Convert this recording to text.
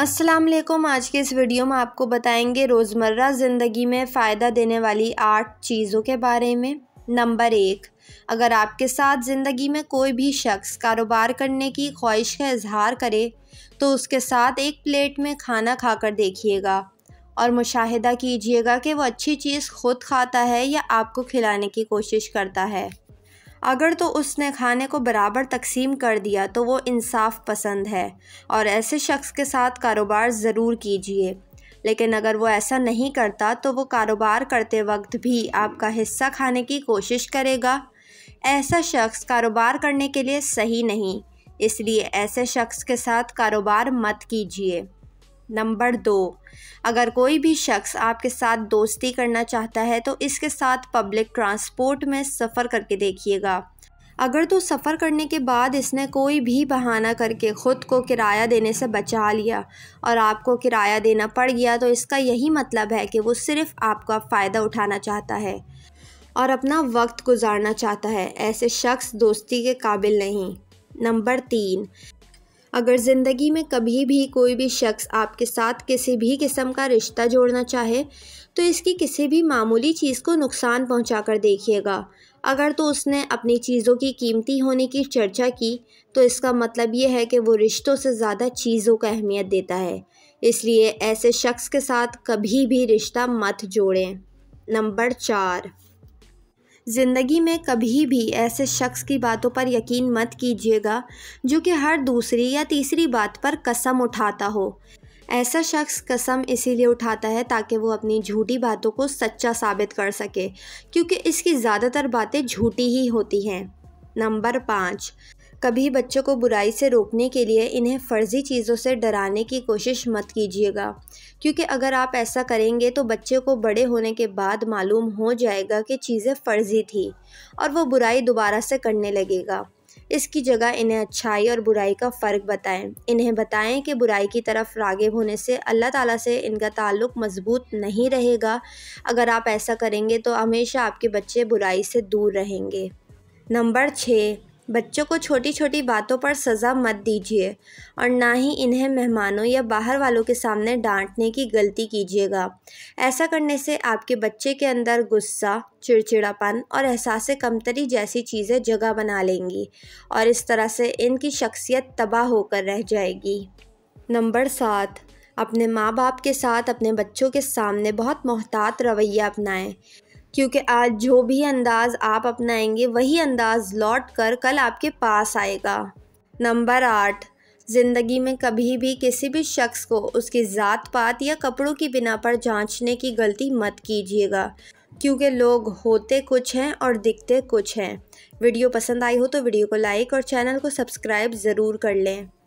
अस्सलाम वालेकुम आज के इस वीडियो में आपको बताएंगे रोज़मर्रा ज़िंदगी में फ़ायदा देने वाली आठ चीज़ों के बारे में नंबर एक अगर आपके साथ ज़िंदगी में कोई भी शख्स कारोबार करने की ख्वाहिश का इजहार करे तो उसके साथ एक प्लेट में खाना खाकर देखिएगा और मुशाहिदा कीजिएगा कि वो अच्छी चीज़ खुद खाता है या आपको खिलाने की कोशिश करता है अगर तो उसने खाने को बराबर तकसीम कर दिया तो वो इंसाफ पसंद है और ऐसे शख्स के साथ कारोबार ज़रूर कीजिए लेकिन अगर वो ऐसा नहीं करता तो वो कारोबार करते वक्त भी आपका हिस्सा खाने की कोशिश करेगा ऐसा शख्स कारोबार करने के लिए सही नहीं इसलिए ऐसे शख्स के साथ कारोबार मत कीजिए नंबर दो अगर कोई भी शख्स आपके साथ दोस्ती करना चाहता है तो इसके साथ पब्लिक ट्रांसपोर्ट में सफ़र करके देखिएगा अगर तो सफ़र करने के बाद इसने कोई भी बहाना करके ख़ुद को किराया देने से बचा लिया और आपको किराया देना पड़ गया तो इसका यही मतलब है कि वो सिर्फ़ आपका फ़ायदा उठाना चाहता है और अपना वक्त गुजारना चाहता है ऐसे शख्स दोस्ती के काबिल नहीं नंबर तीन अगर ज़िंदगी में कभी भी कोई भी शख्स आपके साथ किसी भी किस्म का रिश्ता जोड़ना चाहे तो इसकी किसी भी मामूली चीज़ को नुकसान पहुंचा कर देखिएगा अगर तो उसने अपनी चीज़ों की कीमती होने की चर्चा की तो इसका मतलब यह है कि वो रिश्तों से ज़्यादा चीज़ों का अहमियत देता है इसलिए ऐसे शख्स के साथ कभी भी रिश्ता मत जोड़ें नंबर चार ज़िंदगी में कभी भी ऐसे शख्स की बातों पर यकीन मत कीजिएगा जो कि हर दूसरी या तीसरी बात पर कसम उठाता हो ऐसा शख्स कसम इसीलिए उठाता है ताकि वो अपनी झूठी बातों को सच्चा साबित कर सके क्योंकि इसकी ज़्यादातर बातें झूठी ही होती हैं नंबर पाँच कभी बच्चों को बुराई से रोकने के लिए इन्हें फ़र्ज़ी चीज़ों से डराने की कोशिश मत कीजिएगा क्योंकि अगर आप ऐसा करेंगे तो बच्चे को बड़े होने के बाद मालूम हो जाएगा कि चीज़ें फ़र्ज़ी थी और वो बुराई दोबारा से करने लगेगा इसकी जगह इन्हें अच्छाई और बुराई का फ़र्क बताएं इन्हें बताएं कि बुराई की तरफ रागिब होने से अल्लाह ताला से इनका ताल्लुक मजबूत नहीं रहेगा अगर आप ऐसा करेंगे तो हमेशा आपके बच्चे बुराई से दूर रहेंगे नंबर छः बच्चों को छोटी छोटी बातों पर सज़ा मत दीजिए और ना ही इन्हें मेहमानों या बाहर वालों के सामने डांटने की गलती कीजिएगा ऐसा करने से आपके बच्चे के अंदर गुस्सा चिड़चिड़ापन और एहसास कमतरी जैसी चीज़ें जगह बना लेंगी और इस तरह से इनकी शख्सियत तबाह होकर रह जाएगी नंबर सात अपने माँ बाप के साथ अपने बच्चों के सामने बहुत मोहतात रवैया अपनाएं क्योंकि आज जो भी अंदाज़ आप अपनाएंगे वही अंदाज़ लौट कर कल आपके पास आएगा नंबर आठ ज़िंदगी में कभी भी किसी भी शख्स को उसकी ज़ात पात या कपड़ों की बिना पर जांचने की गलती मत कीजिएगा क्योंकि लोग होते कुछ हैं और दिखते कुछ हैं वीडियो पसंद आई हो तो वीडियो को लाइक और चैनल को सब्सक्राइब ज़रूर कर लें